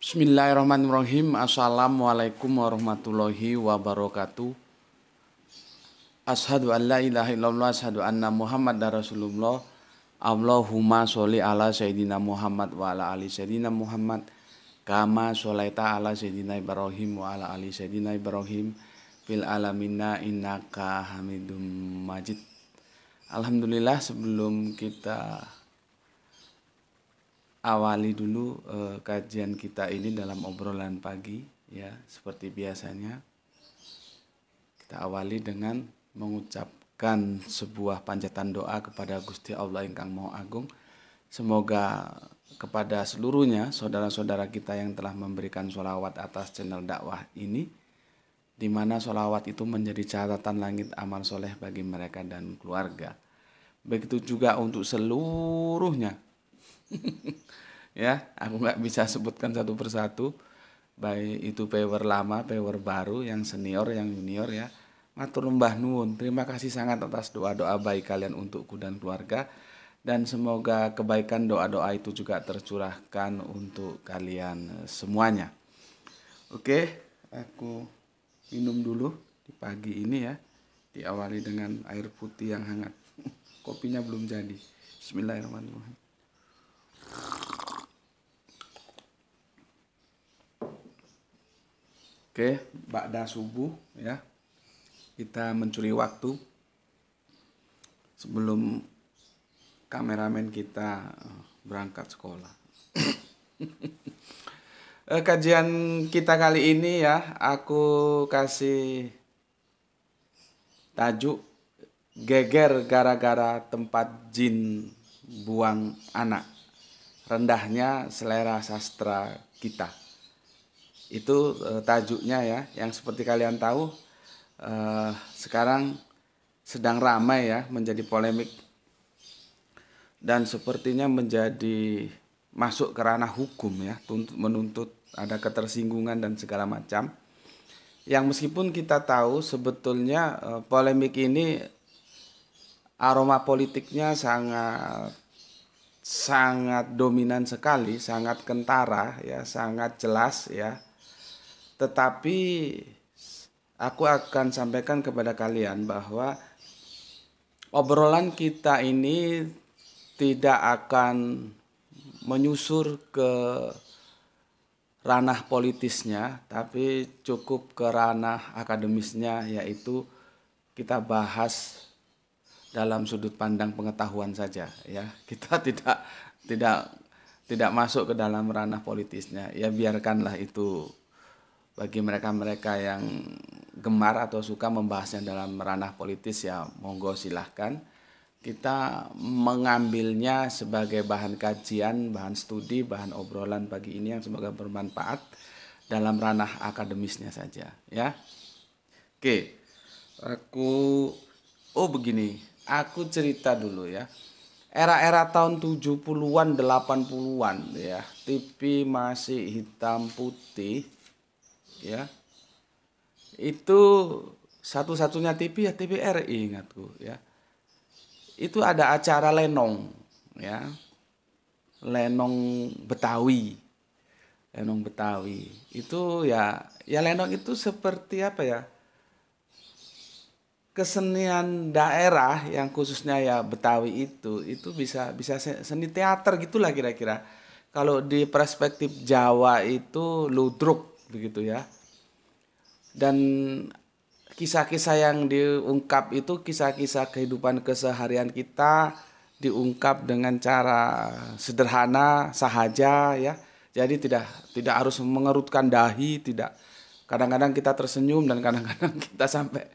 Bismillahirrahmanirrahim. Assalamualaikum warahmatullahi wabarakatuh. Ashadu an la ilaha illallah ashadu anna Muhammad Rasulullah. Allahumma sholli ala sayyidina Muhammad wa ala ali sayyidina Muhammad. Kama sholaita ala sayyidina Ibrahim wa ala ali sayyidina Ibrahim. Fil alamina innaka hamidum majid. Alhamdulillah sebelum kita awali dulu eh, kajian kita ini dalam obrolan pagi ya seperti biasanya kita awali dengan mengucapkan sebuah panjatan doa kepada Gusti Allah Engkang Maha Agung semoga kepada seluruhnya saudara-saudara kita yang telah memberikan sholawat atas channel dakwah ini di mana sholawat itu menjadi catatan langit amal soleh bagi mereka dan keluarga. Begitu juga untuk seluruhnya ya aku nggak bisa sebutkan satu persatu baik itu power lama power baru yang senior yang junior ya matur mbah nuwun terima kasih sangat atas doa doa baik kalian untukku dan keluarga dan semoga kebaikan doa doa itu juga tercurahkan untuk kalian semuanya oke aku minum dulu di pagi ini ya diawali dengan air putih yang hangat kopinya belum jadi Bismillahirrahmanirrahim Oke, bakda subuh ya. Kita mencuri waktu sebelum kameramen kita eh, berangkat sekolah. Eh, kajian kita kali ini ya, aku kasih tajuk geger gara-gara tempat jin buang anak rendahnya selera sastra kita itu uh, tajuknya ya yang seperti kalian tahu uh, sekarang sedang ramai ya menjadi polemik dan sepertinya menjadi masuk ke ranah hukum ya tuntut, menuntut ada ketersinggungan dan segala macam yang meskipun kita tahu sebetulnya uh, polemik ini aroma politiknya sangat sangat dominan sekali, sangat kentara ya, sangat jelas ya tetapi aku akan sampaikan kepada kalian bahwa obrolan kita ini tidak akan menyusur ke ranah politisnya, tapi cukup ke ranah akademisnya, yaitu kita bahas dalam sudut pandang pengetahuan saja, ya. Kita tidak tidak tidak masuk ke dalam ranah politisnya, ya biarkanlah itu bagi mereka-mereka yang gemar atau suka membahasnya dalam ranah politis ya monggo silahkan kita mengambilnya sebagai bahan kajian, bahan studi, bahan obrolan pagi ini yang semoga bermanfaat dalam ranah akademisnya saja ya. Oke. Aku oh begini, aku cerita dulu ya. Era-era tahun 70-an, 80-an ya. TV masih hitam putih ya itu satu-satunya TV ya TVRI ingatku ya itu ada acara lenong ya lenong Betawi lenong Betawi itu ya ya lenong itu seperti apa ya kesenian daerah yang khususnya ya Betawi itu itu bisa bisa seni teater gitulah kira-kira kalau di perspektif Jawa itu ludruk begitu ya. Dan kisah-kisah yang diungkap itu kisah-kisah kehidupan keseharian kita diungkap dengan cara sederhana sahaja ya. Jadi tidak tidak harus mengerutkan dahi, tidak. Kadang-kadang kita tersenyum dan kadang-kadang kita sampai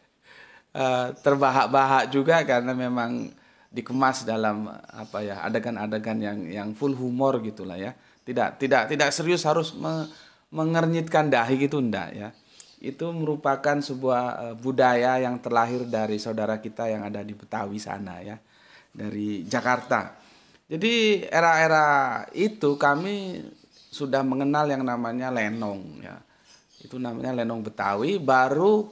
uh, terbahak-bahak juga karena memang dikemas dalam apa ya adegan-adegan yang yang full humor gitulah ya tidak tidak tidak serius harus me, mengernyitkan dahi gitu ndak ya. Itu merupakan sebuah eh, budaya yang terlahir dari saudara kita yang ada di Betawi sana ya. Dari Jakarta. Jadi era-era itu kami sudah mengenal yang namanya lenong ya. Itu namanya lenong Betawi baru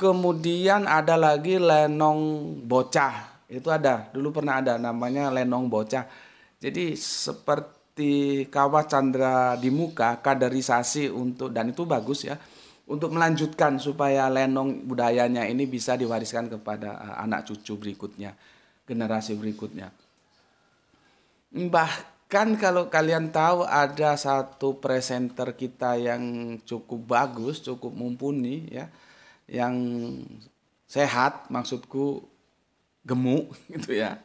kemudian ada lagi lenong bocah. Itu ada, dulu pernah ada namanya lenong bocah. Jadi seperti di kawah Chandra di muka kaderisasi untuk dan itu bagus ya untuk melanjutkan supaya lenong budayanya ini bisa diwariskan kepada eh, anak cucu berikutnya, generasi berikutnya. Bahkan kalau kalian tahu ada satu presenter kita yang cukup bagus, cukup mumpuni ya, yang sehat maksudku gemuk gitu ya.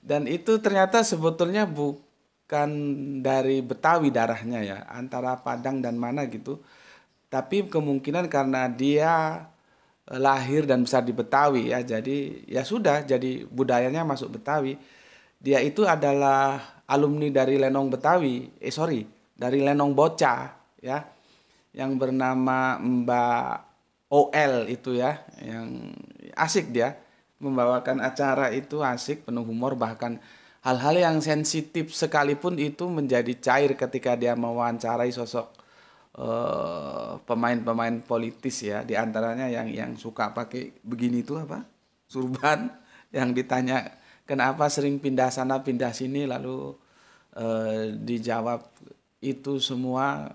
Dan itu ternyata sebetulnya bukan bukan dari Betawi darahnya ya, antara Padang dan mana gitu. Tapi kemungkinan karena dia e, lahir dan besar di Betawi ya, jadi ya sudah jadi budayanya masuk Betawi. Dia itu adalah alumni dari Lenong Betawi, eh sorry, dari Lenong Bocah ya, yang bernama Mbak OL itu ya, yang asik dia membawakan acara itu asik penuh humor bahkan hal-hal yang sensitif sekalipun itu menjadi cair ketika dia mewawancarai sosok pemain eh, pemain-pemain politis ya diantaranya yang yang suka pakai begini itu apa surban yang ditanya kenapa sering pindah sana pindah sini lalu uh, dijawab itu semua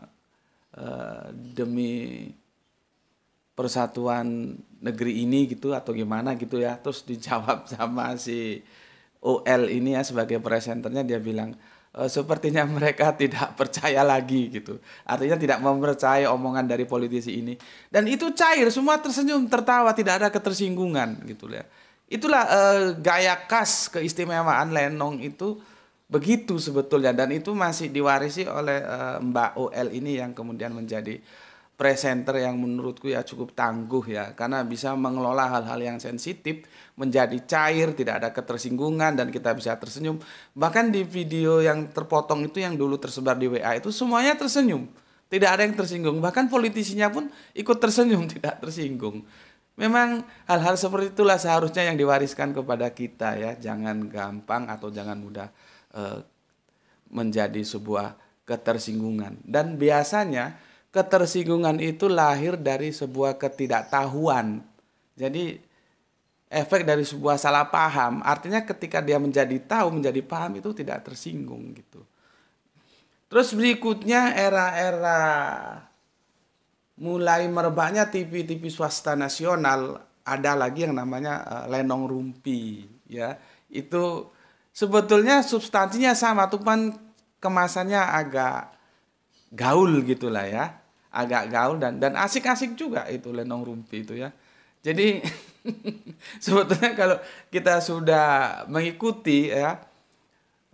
uh, demi persatuan negeri ini gitu atau gimana gitu ya terus dijawab sama si OL ini ya sebagai presenternya dia bilang e, sepertinya mereka tidak percaya lagi gitu. Artinya tidak mempercayai omongan dari politisi ini. Dan itu cair, semua tersenyum, tertawa, tidak ada ketersinggungan gitu ya. Itulah e, gaya khas keistimewaan Lenong itu begitu sebetulnya dan itu masih diwarisi oleh e, Mbak OL ini yang kemudian menjadi presenter yang menurutku ya cukup tangguh ya karena bisa mengelola hal-hal yang sensitif menjadi cair, tidak ada ketersinggungan dan kita bisa tersenyum. Bahkan di video yang terpotong itu yang dulu tersebar di WA itu semuanya tersenyum. Tidak ada yang tersinggung, bahkan politisinya pun ikut tersenyum, tidak tersinggung. Memang hal-hal seperti itulah seharusnya yang diwariskan kepada kita ya. Jangan gampang atau jangan mudah eh, menjadi sebuah ketersinggungan. Dan biasanya ketersinggungan itu lahir dari sebuah ketidaktahuan. Jadi efek dari sebuah salah paham. Artinya ketika dia menjadi tahu, menjadi paham itu tidak tersinggung gitu. Terus berikutnya era-era mulai merebaknya TV-TV swasta nasional ada lagi yang namanya uh, lenong rumpi ya. Itu sebetulnya substansinya sama tuh kemasannya agak gaul gitulah ya. Agak gaul dan dan asik-asik juga itu lenong rumpi itu ya. Jadi Sebetulnya kalau kita sudah mengikuti ya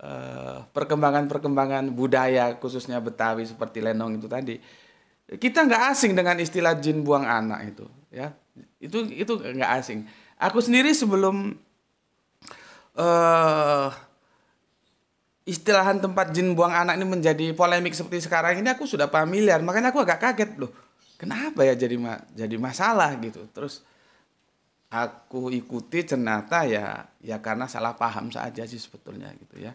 eh, perkembangan-perkembangan budaya khususnya Betawi seperti Lenong itu tadi, kita nggak asing dengan istilah jin buang anak itu, ya itu itu nggak asing. Aku sendiri sebelum uh, istilahan tempat jin buang anak ini menjadi polemik seperti sekarang ini aku sudah familiar, makanya aku agak kaget loh, kenapa ya jadi ma jadi masalah gitu. Terus aku ikuti ternyata ya ya karena salah paham saja sih sebetulnya gitu ya.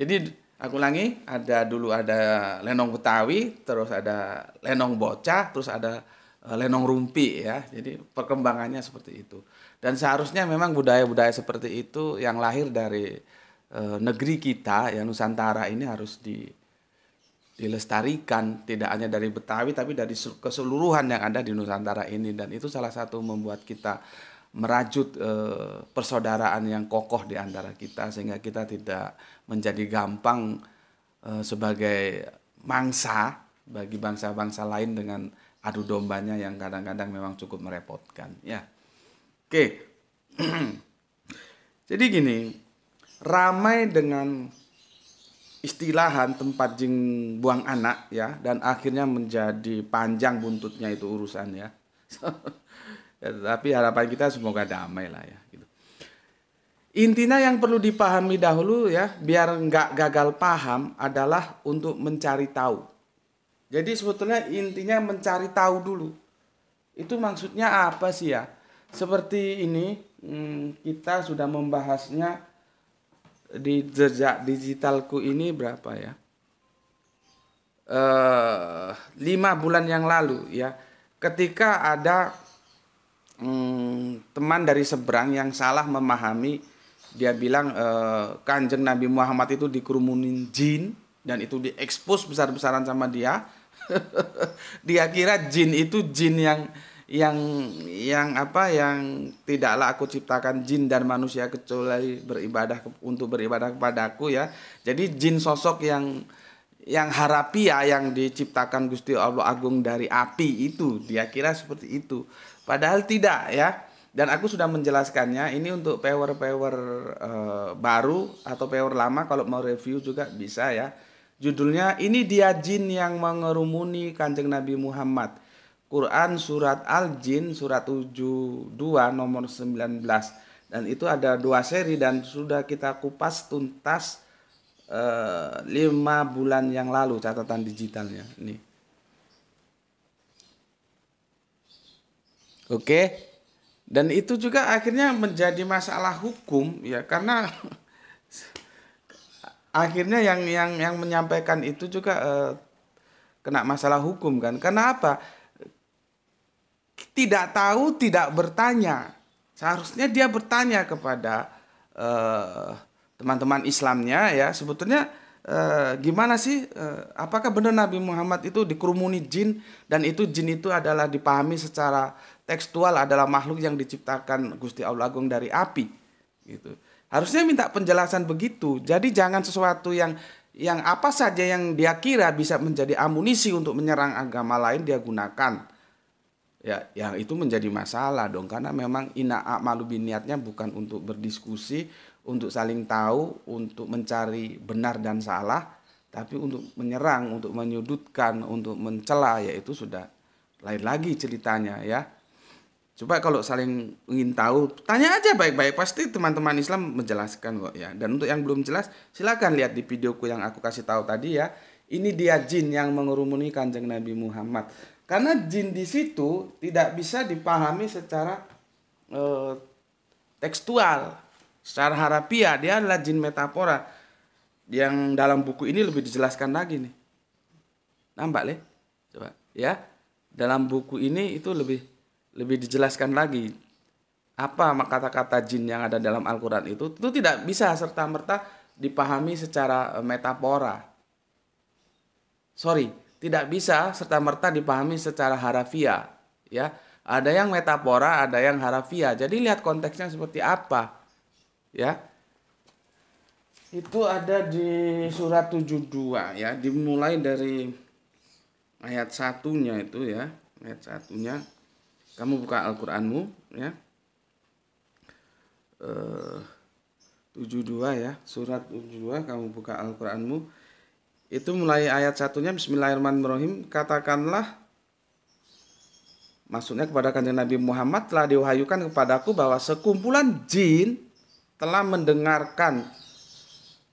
Jadi aku ulangi ada dulu ada lenong Betawi, terus ada lenong bocah, terus ada eh, lenong rumpi ya. Jadi perkembangannya seperti itu. Dan seharusnya memang budaya-budaya seperti itu yang lahir dari e, negeri kita ya Nusantara ini harus di dilestarikan tidak hanya dari Betawi tapi dari keseluruhan yang ada di Nusantara ini dan itu salah satu membuat kita merajut e, persaudaraan yang kokoh di antara kita sehingga kita tidak menjadi gampang e, sebagai mangsa bagi bangsa-bangsa lain dengan adu dombanya yang kadang-kadang memang cukup merepotkan ya. Oke. Jadi gini, ramai dengan istilahan tempat jing buang anak ya dan akhirnya menjadi panjang buntutnya itu urusan ya. ya tapi harapan kita semoga damai lah ya gitu. Intinya yang perlu dipahami dahulu ya biar nggak gagal paham adalah untuk mencari tahu. Jadi sebetulnya intinya mencari tahu dulu. Itu maksudnya apa sih ya? Seperti ini hmm, kita sudah membahasnya di jejak digitalku ini berapa ya? Eh, lima bulan yang lalu ya, ketika ada hmm, teman dari seberang yang salah memahami, dia bilang eh, kanjeng Nabi Muhammad itu dikerumunin jin dan itu diekspos besar-besaran sama dia. dia kira jin itu jin yang yang yang apa yang tidaklah aku ciptakan jin dan manusia kecuali beribadah untuk beribadah kepadaku ya. Jadi jin sosok yang yang harapia yang diciptakan Gusti Allah Agung dari api itu dia kira seperti itu. Padahal tidak ya. Dan aku sudah menjelaskannya ini untuk power-power e, baru atau power lama kalau mau review juga bisa ya. Judulnya ini dia jin yang mengerumuni Kanjeng Nabi Muhammad Quran surat Al-Jin surat 72 nomor 19 dan itu ada dua seri dan sudah kita kupas tuntas eh, lima bulan yang lalu catatan digitalnya ini oke dan itu juga akhirnya menjadi masalah hukum ya karena akhirnya yang yang yang menyampaikan itu juga e, kena masalah hukum kan karena apa tidak tahu, tidak bertanya. Seharusnya dia bertanya kepada eh, teman-teman uh, Islamnya ya. Sebetulnya uh, gimana sih? Uh, apakah benar Nabi Muhammad itu dikerumuni jin dan itu jin itu adalah dipahami secara tekstual adalah makhluk yang diciptakan Gusti Allah Agung dari api gitu. Harusnya minta penjelasan begitu. Jadi jangan sesuatu yang yang apa saja yang dia kira bisa menjadi amunisi untuk menyerang agama lain dia gunakan ya yang itu menjadi masalah dong karena memang ina malu biniatnya bukan untuk berdiskusi untuk saling tahu untuk mencari benar dan salah tapi untuk menyerang untuk menyudutkan untuk mencela ya itu sudah lain lagi ceritanya ya coba kalau saling ingin tahu tanya aja baik-baik pasti teman-teman Islam menjelaskan kok ya dan untuk yang belum jelas silakan lihat di videoku yang aku kasih tahu tadi ya ini dia jin yang mengerumuni kanjeng Nabi Muhammad karena jin di situ tidak bisa dipahami secara eh, tekstual, secara harapiah dia adalah jin metafora yang dalam buku ini lebih dijelaskan lagi nih. Nampak leh? Coba ya. Dalam buku ini itu lebih lebih dijelaskan lagi apa kata-kata jin yang ada dalam Al-Qur'an itu itu tidak bisa serta-merta dipahami secara eh, metafora. Sorry, tidak bisa serta-merta dipahami secara harafiah ya. Ada yang metafora, ada yang harafiah. Jadi lihat konteksnya seperti apa. Ya. Itu ada di surat 72 ya, dimulai dari ayat satunya itu ya, ayat satunya. Kamu buka Al-Qur'anmu ya. Eh 72 ya, surat 72 kamu buka Al-Qur'anmu itu mulai ayat satunya Bismillahirrahmanirrahim katakanlah maksudnya kepada kanjeng Nabi Muhammad telah diwahyukan kepadaku bahwa sekumpulan jin telah mendengarkan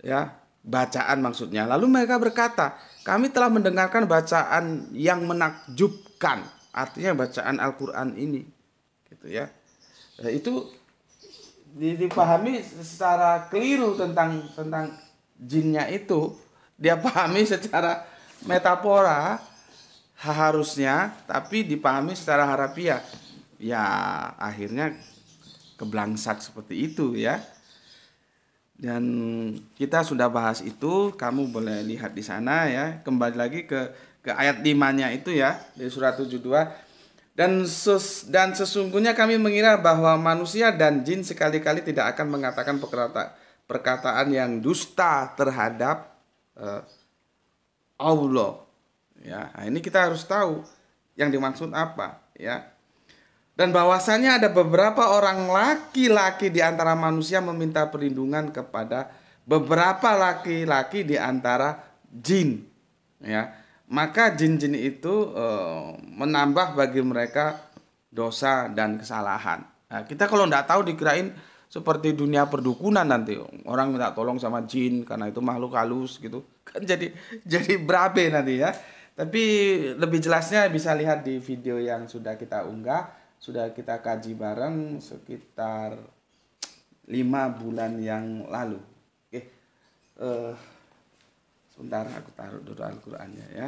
ya bacaan maksudnya lalu mereka berkata kami telah mendengarkan bacaan yang menakjubkan artinya bacaan Al-Qur'an ini gitu ya nah, itu dipahami secara keliru tentang tentang jinnya itu dia pahami secara metafora harusnya tapi dipahami secara harapiah ya akhirnya keblangsak seperti itu ya dan kita sudah bahas itu kamu boleh lihat di sana ya kembali lagi ke ke ayat 5-nya itu ya di surat 72 dan sus dan sesungguhnya kami mengira bahwa manusia dan jin sekali-kali tidak akan mengatakan perkata, perkataan yang dusta terhadap uh, Allah ya nah, ini kita harus tahu yang dimaksud apa ya dan bahwasanya ada beberapa orang laki-laki di antara manusia meminta perlindungan kepada beberapa laki-laki di antara jin ya maka jin-jin itu e, menambah bagi mereka dosa dan kesalahan nah, kita kalau tidak tahu dikirain seperti dunia perdukunan nanti orang minta tolong sama jin karena itu makhluk halus gitu kan jadi jadi berabe nanti ya tapi lebih jelasnya bisa lihat di video yang sudah kita unggah sudah kita kaji bareng sekitar lima bulan yang lalu oke uh, sebentar aku taruh dulu Al-Qur'annya ya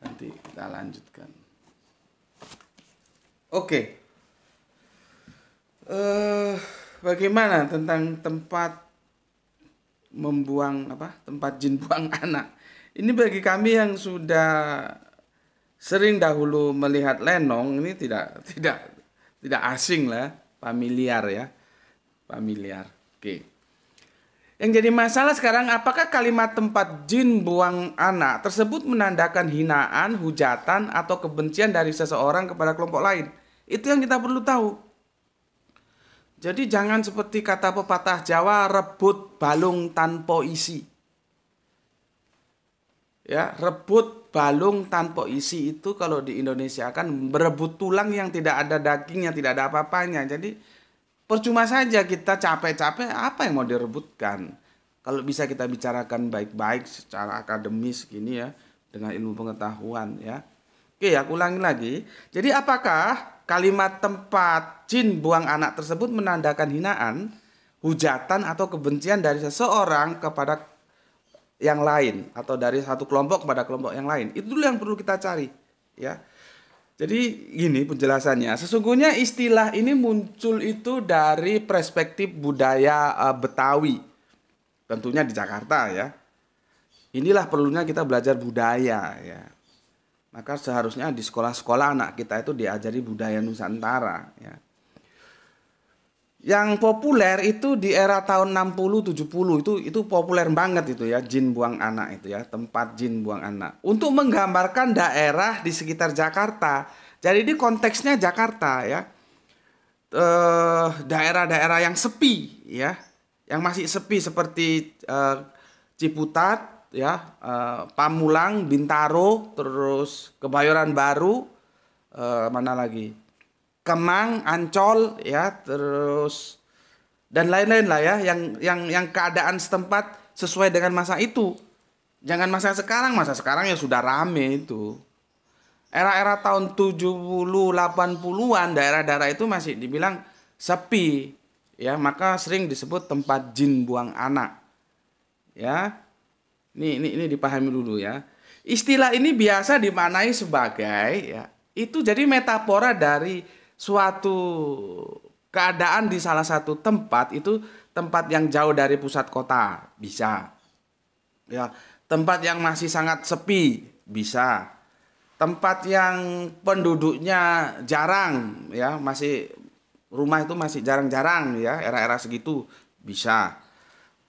nanti kita lanjutkan oke uh, bagaimana tentang tempat membuang apa? Tempat jin buang anak. Ini bagi kami yang sudah sering dahulu melihat lenong ini tidak tidak tidak asing lah, familiar ya. Familiar. Oke. Yang jadi masalah sekarang, apakah kalimat tempat jin buang anak tersebut menandakan hinaan, hujatan, atau kebencian dari seseorang kepada kelompok lain? Itu yang kita perlu tahu. Jadi jangan seperti kata pepatah Jawa rebut balung tanpa isi. Ya, rebut balung tanpa isi itu kalau di Indonesia kan berebut tulang yang tidak ada dagingnya, tidak ada apa-apanya. Jadi percuma saja kita capek-capek apa yang mau direbutkan. Kalau bisa kita bicarakan baik-baik secara akademis gini ya dengan ilmu pengetahuan ya. Oke, aku ulangi lagi. Jadi apakah Kalimat tempat jin buang anak tersebut menandakan hinaan, hujatan atau kebencian dari seseorang kepada yang lain atau dari satu kelompok kepada kelompok yang lain. Itu dulu yang perlu kita cari, ya. Jadi gini penjelasannya. Sesungguhnya istilah ini muncul itu dari perspektif budaya uh, Betawi. Tentunya di Jakarta ya. Inilah perlunya kita belajar budaya ya. Maka seharusnya di sekolah-sekolah anak kita itu diajari budaya Nusantara ya. Yang populer itu di era tahun 60 70 itu itu populer banget itu ya jin buang anak itu ya, tempat jin buang anak. Untuk menggambarkan daerah di sekitar Jakarta. Jadi di konteksnya Jakarta ya. Eh, daerah-daerah yang sepi ya, yang masih sepi seperti eh, Ciputat, ya uh, Pamulang, Bintaro, terus Kebayoran Baru, uh, mana lagi? Kemang, Ancol ya, terus dan lain-lain lah ya yang yang yang keadaan setempat sesuai dengan masa itu. Jangan masa sekarang, masa sekarang ya sudah rame itu. Era-era tahun 70-80-an daerah-daerah itu masih dibilang sepi ya, maka sering disebut tempat jin buang anak. Ya, ini, ini ini dipahami dulu ya. Istilah ini biasa dimanai sebagai ya, itu jadi metafora dari suatu keadaan di salah satu tempat itu tempat yang jauh dari pusat kota bisa. Ya, tempat yang masih sangat sepi bisa. Tempat yang penduduknya jarang ya, masih rumah itu masih jarang-jarang ya, era-era segitu bisa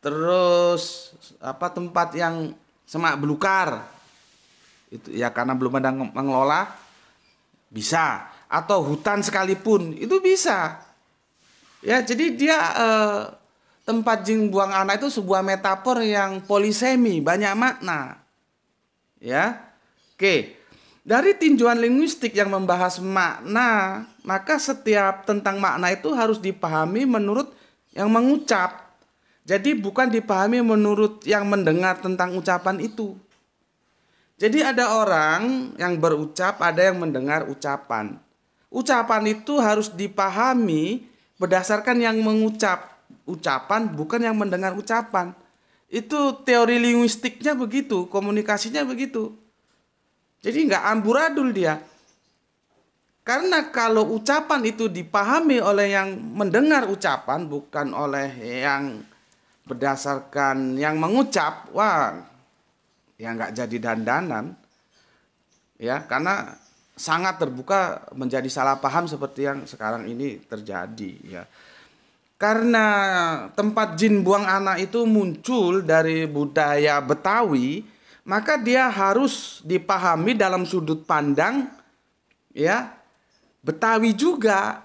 terus apa tempat yang semak belukar itu ya karena belum ada mengelola bisa atau hutan sekalipun itu bisa ya jadi dia eh, tempat jing buang anak itu sebuah metafor yang polisemi banyak makna ya oke dari tinjauan linguistik yang membahas makna maka setiap tentang makna itu harus dipahami menurut yang mengucap jadi bukan dipahami menurut yang mendengar tentang ucapan itu. Jadi ada orang yang berucap, ada yang mendengar ucapan. Ucapan itu harus dipahami berdasarkan yang mengucap ucapan, bukan yang mendengar ucapan. Itu teori linguistiknya begitu, komunikasinya begitu. Jadi nggak amburadul dia. Karena kalau ucapan itu dipahami oleh yang mendengar ucapan, bukan oleh yang berdasarkan yang mengucap, wah, ya nggak jadi dandanan, ya karena sangat terbuka menjadi salah paham seperti yang sekarang ini terjadi, ya. Karena tempat jin buang anak itu muncul dari budaya Betawi, maka dia harus dipahami dalam sudut pandang, ya Betawi juga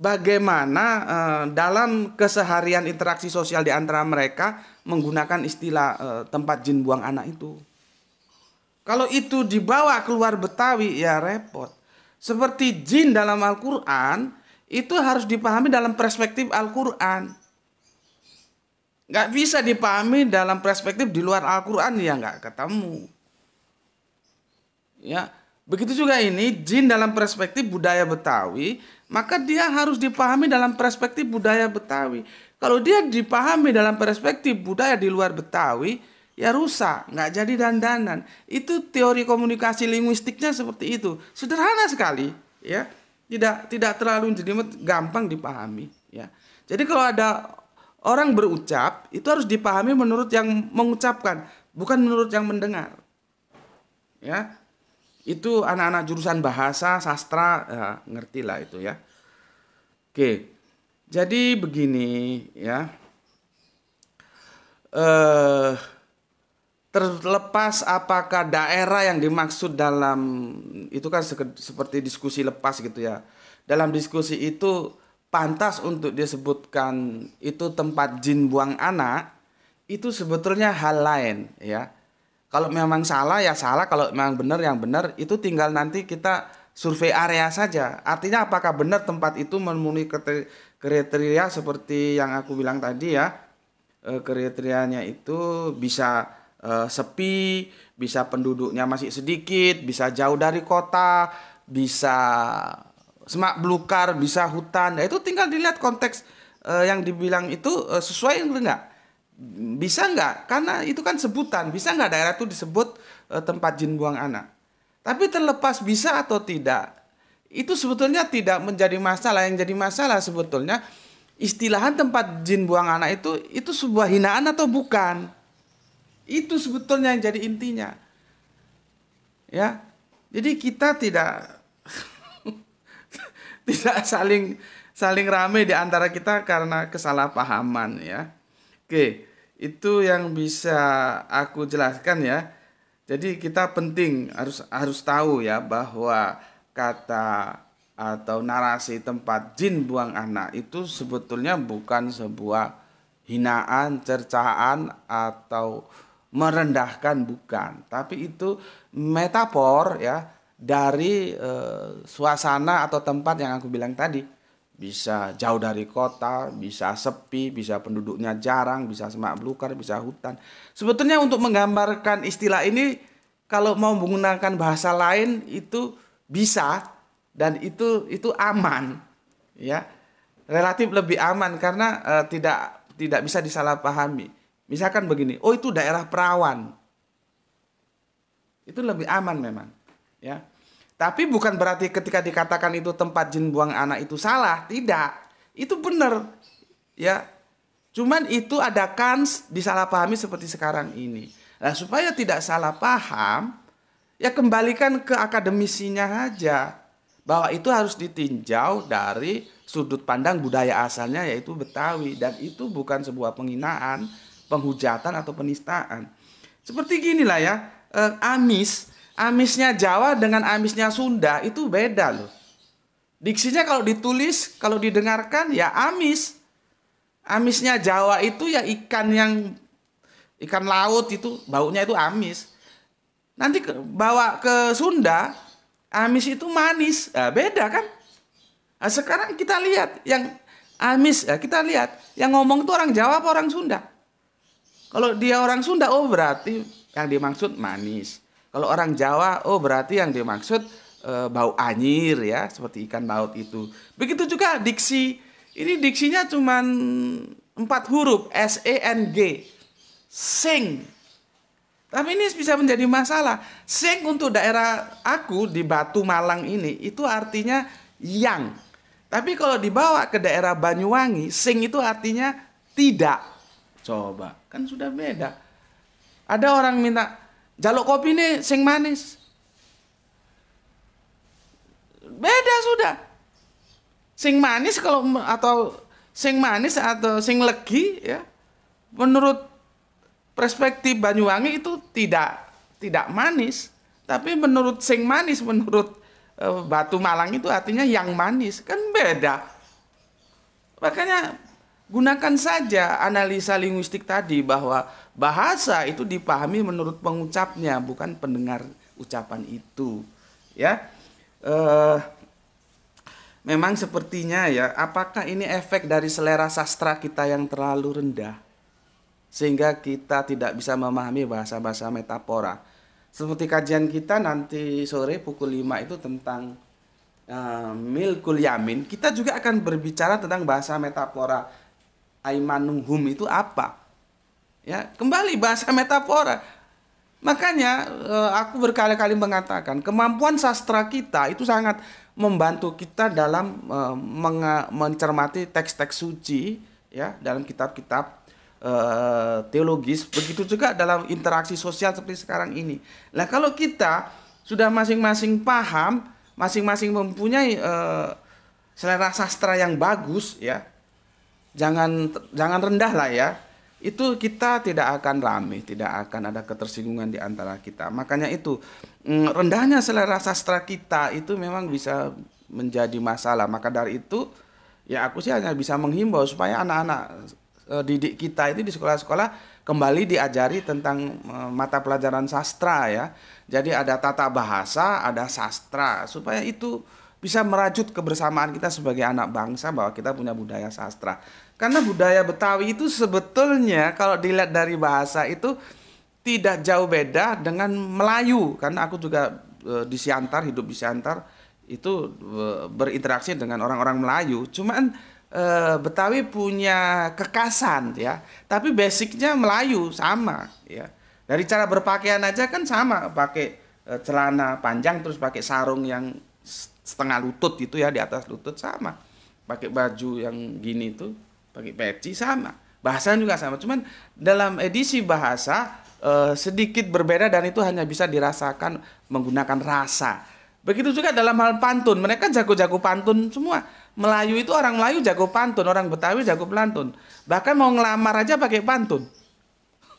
bagaimana uh, dalam keseharian interaksi sosial di antara mereka menggunakan istilah uh, tempat jin buang anak itu. Kalau itu dibawa keluar Betawi ya repot. Seperti jin dalam Al-Qur'an itu harus dipahami dalam perspektif Al-Qur'an. Gak bisa dipahami dalam perspektif di luar Al-Qur'an ya gak ketemu. Ya, Begitu juga ini jin dalam perspektif budaya Betawi, maka dia harus dipahami dalam perspektif budaya Betawi. Kalau dia dipahami dalam perspektif budaya di luar Betawi, ya rusak, nggak jadi dandanan. Itu teori komunikasi linguistiknya seperti itu. Sederhana sekali, ya. Tidak tidak terlalu jadi gampang dipahami, ya. Jadi kalau ada orang berucap, itu harus dipahami menurut yang mengucapkan, bukan menurut yang mendengar. Ya, itu anak-anak jurusan bahasa, sastra, ya, ngerti lah itu ya. Oke, jadi begini ya. Eh, terlepas apakah daerah yang dimaksud dalam itu kan seperti diskusi lepas gitu ya. Dalam diskusi itu pantas untuk disebutkan itu tempat jin buang anak itu sebetulnya hal lain ya kalau memang salah ya salah kalau memang benar yang benar itu tinggal nanti kita survei area saja artinya apakah benar tempat itu memenuhi kriteria seperti yang aku bilang tadi ya eh, kriterianya itu bisa uh, sepi bisa penduduknya masih sedikit bisa jauh dari kota bisa semak belukar bisa hutan ya, itu tinggal dilihat konteks uh, yang dibilang itu uh, sesuai enggak bisa nggak? Karena itu kan sebutan, bisa nggak daerah itu disebut uh, tempat jin buang anak? Tapi terlepas bisa atau tidak, itu sebetulnya tidak menjadi masalah. Yang jadi masalah sebetulnya istilahan tempat jin buang anak itu itu sebuah hinaan atau bukan? Itu sebetulnya yang jadi intinya. Ya. Jadi kita tidak tidak saling saling rame di antara kita karena kesalahpahaman ya. Oke itu yang bisa aku jelaskan ya. Jadi kita penting harus harus tahu ya bahwa kata atau narasi tempat jin buang anak itu sebetulnya bukan sebuah hinaan, cercaan atau merendahkan bukan, tapi itu metafor ya dari e, suasana atau tempat yang aku bilang tadi bisa jauh dari kota, bisa sepi, bisa penduduknya jarang, bisa semak belukar, bisa hutan. Sebetulnya untuk menggambarkan istilah ini kalau mau menggunakan bahasa lain itu bisa dan itu itu aman ya. Relatif lebih aman karena e, tidak tidak bisa disalahpahami. Misalkan begini, oh itu daerah perawan. Itu lebih aman memang ya. Tapi bukan berarti ketika dikatakan itu tempat jin buang anak itu salah, tidak. Itu benar. Ya. Cuman itu ada kans disalahpahami seperti sekarang ini. Nah, supaya tidak salah paham, ya kembalikan ke akademisinya saja Bahwa itu harus ditinjau dari sudut pandang budaya asalnya yaitu Betawi dan itu bukan sebuah penghinaan, penghujatan atau penistaan. Seperti ginilah ya, eh, Amis amisnya Jawa dengan amisnya Sunda itu beda loh. Diksinya kalau ditulis, kalau didengarkan ya amis. Amisnya Jawa itu ya ikan yang ikan laut itu baunya itu amis. Nanti ke, bawa ke Sunda, amis itu manis. Nah, beda kan? Nah, sekarang kita lihat yang amis, ya kita lihat yang ngomong itu orang Jawa apa orang Sunda? Kalau dia orang Sunda, oh berarti yang dimaksud manis. Kalau orang Jawa, oh berarti yang dimaksud e, bau anyir ya, seperti ikan laut itu. Begitu juga diksi. Ini diksinya cuma empat huruf, S E N G. Sing. Tapi ini bisa menjadi masalah. Sing untuk daerah aku di Batu Malang ini itu artinya yang. Tapi kalau dibawa ke daerah Banyuwangi, sing itu artinya tidak. Coba, kan sudah beda. Ada orang minta Jaluk kopi nih sing manis. Beda sudah. Sing manis kalau atau sing manis atau sing legi ya. Menurut perspektif Banyuwangi itu tidak tidak manis, tapi menurut sing manis menurut uh, Batu Malang itu artinya yang manis, kan beda. Makanya gunakan saja analisa linguistik tadi bahwa bahasa itu dipahami menurut pengucapnya bukan pendengar ucapan itu ya eh, memang sepertinya ya apakah ini efek dari selera sastra kita yang terlalu rendah sehingga kita tidak bisa memahami bahasa-bahasa metafora seperti kajian kita nanti sore pukul 5 itu tentang uh, milkul yamin kita juga akan berbicara tentang bahasa metafora aimanung hum itu apa Ya, kembali bahasa metafora. Makanya eh, aku berkali-kali mengatakan kemampuan sastra kita itu sangat membantu kita dalam eh, mencermati teks-teks suci ya dalam kitab-kitab eh, teologis begitu juga dalam interaksi sosial seperti sekarang ini. Nah, kalau kita sudah masing-masing paham, masing-masing mempunyai selera sastra yang bagus ya. Jangan jangan rendah lah ya itu kita tidak akan ramai, tidak akan ada ketersinggungan di antara kita. Makanya itu mm, rendahnya selera sastra kita itu memang bisa menjadi masalah. Maka dari itu ya aku sih hanya bisa menghimbau supaya anak-anak e, didik kita itu di sekolah-sekolah kembali diajari tentang e, mata pelajaran sastra ya. Jadi ada tata bahasa, ada sastra supaya itu bisa merajut kebersamaan kita sebagai anak bangsa bahwa kita punya budaya sastra. Karena budaya Betawi itu sebetulnya kalau dilihat dari bahasa itu tidak jauh beda dengan Melayu. Karena aku juga e, di Siantar, hidup di Siantar itu e, berinteraksi dengan orang-orang Melayu. Cuman e, Betawi punya kekasan ya, tapi basicnya Melayu sama ya. Dari cara berpakaian aja kan sama, pakai e, celana panjang terus pakai sarung yang setengah lutut gitu ya di atas lutut sama. Pakai baju yang gini tuh pakai peci sama. Bahasa juga sama, cuman dalam edisi bahasa eh, sedikit berbeda dan itu hanya bisa dirasakan menggunakan rasa. Begitu juga dalam hal pantun, mereka jago-jago pantun semua. Melayu itu orang Melayu jago pantun, orang Betawi jago pelantun. Bahkan mau ngelamar aja pakai pantun.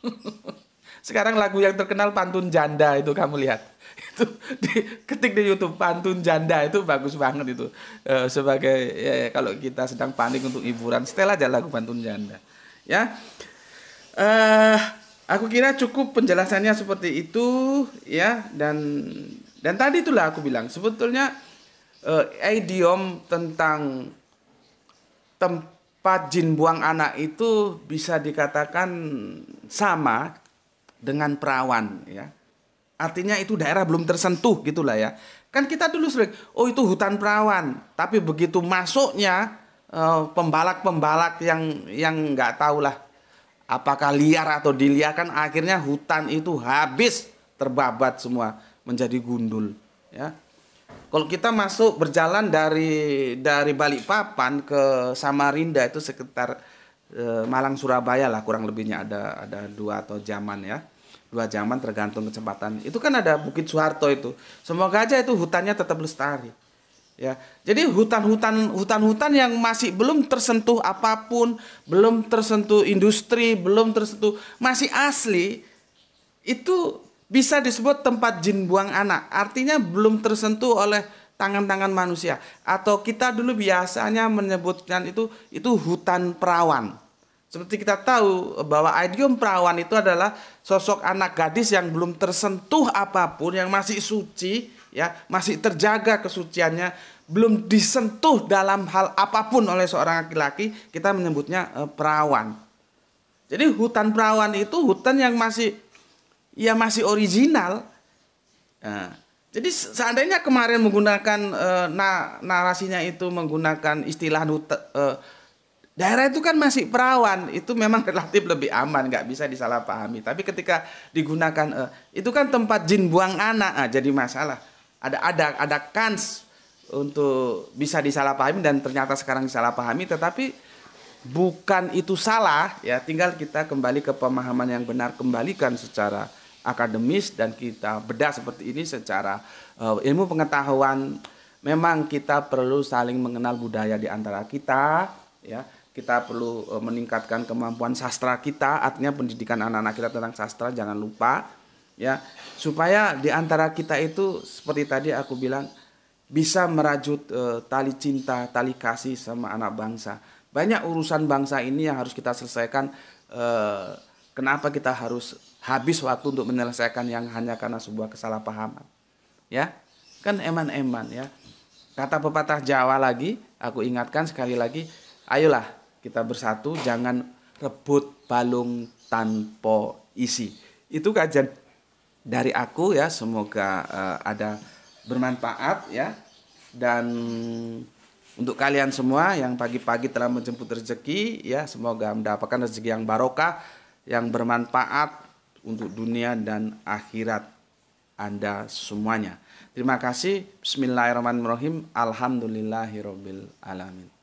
Sekarang lagu yang terkenal pantun janda itu kamu lihat. Itu di, ketik di YouTube pantun janda itu bagus banget itu. E, sebagai ya, ya, kalau kita sedang panik untuk hiburan, setel aja lagu pantun janda. Ya. Eh, aku kira cukup penjelasannya seperti itu ya dan dan tadi itulah aku bilang sebetulnya eh, idiom tentang tempat jin buang anak itu bisa dikatakan sama dengan perawan ya. Artinya itu daerah belum tersentuh gitulah ya. Kan kita dulu sering, oh itu hutan perawan, tapi begitu masuknya eh, pembalak-pembalak yang yang nggak lah apakah liar atau diliarkan akhirnya hutan itu habis terbabat semua menjadi gundul ya. Kalau kita masuk berjalan dari dari Balikpapan ke Samarinda itu sekitar Eh, Malang Surabaya lah kurang lebihnya ada ada dua atau zaman ya dua zaman tergantung kecepatan itu kan ada Bukit Soeharto itu semoga aja itu hutannya tetap lestari ya jadi hutan-hutan hutan-hutan yang masih belum tersentuh apapun belum tersentuh industri belum tersentuh masih asli itu bisa disebut tempat jin buang anak artinya belum tersentuh oleh tangan-tangan manusia atau kita dulu biasanya menyebutkan itu itu hutan perawan seperti kita tahu bahwa idiom perawan itu adalah sosok anak gadis yang belum tersentuh apapun, yang masih suci, ya, masih terjaga kesuciannya, belum disentuh dalam hal apapun oleh seorang laki-laki, kita menyebutnya eh, perawan. Jadi hutan perawan itu hutan yang masih ya masih original. Nah, jadi seandainya kemarin menggunakan eh, na, narasinya itu menggunakan istilah hutan Daerah itu kan masih perawan, itu memang relatif lebih aman, nggak bisa disalahpahami. Tapi ketika digunakan, eh, itu kan tempat jin buang anak, nah, jadi masalah. Ada ada ada kans untuk bisa disalahpahami dan ternyata sekarang disalahpahami, tetapi bukan itu salah ya. Tinggal kita kembali ke pemahaman yang benar, kembalikan secara akademis dan kita bedah seperti ini secara uh, ilmu pengetahuan. Memang kita perlu saling mengenal budaya di antara kita, ya kita perlu e, meningkatkan kemampuan sastra kita artinya pendidikan anak-anak kita tentang sastra jangan lupa ya supaya di antara kita itu seperti tadi aku bilang bisa merajut e, tali cinta, tali kasih sama anak bangsa. Banyak urusan bangsa ini yang harus kita selesaikan e, kenapa kita harus habis waktu untuk menyelesaikan yang hanya karena sebuah kesalahpahaman. Ya. Kan eman-eman ya. Kata pepatah Jawa lagi, aku ingatkan sekali lagi, ayolah kita bersatu jangan rebut balung tanpa isi itu kajian dari aku ya semoga uh, ada bermanfaat ya dan untuk kalian semua yang pagi-pagi telah menjemput rezeki ya semoga mendapatkan rezeki yang barokah yang bermanfaat untuk dunia dan akhirat Anda semuanya. Terima kasih. Bismillahirrahmanirrahim. Alhamdulillahirabbil alamin.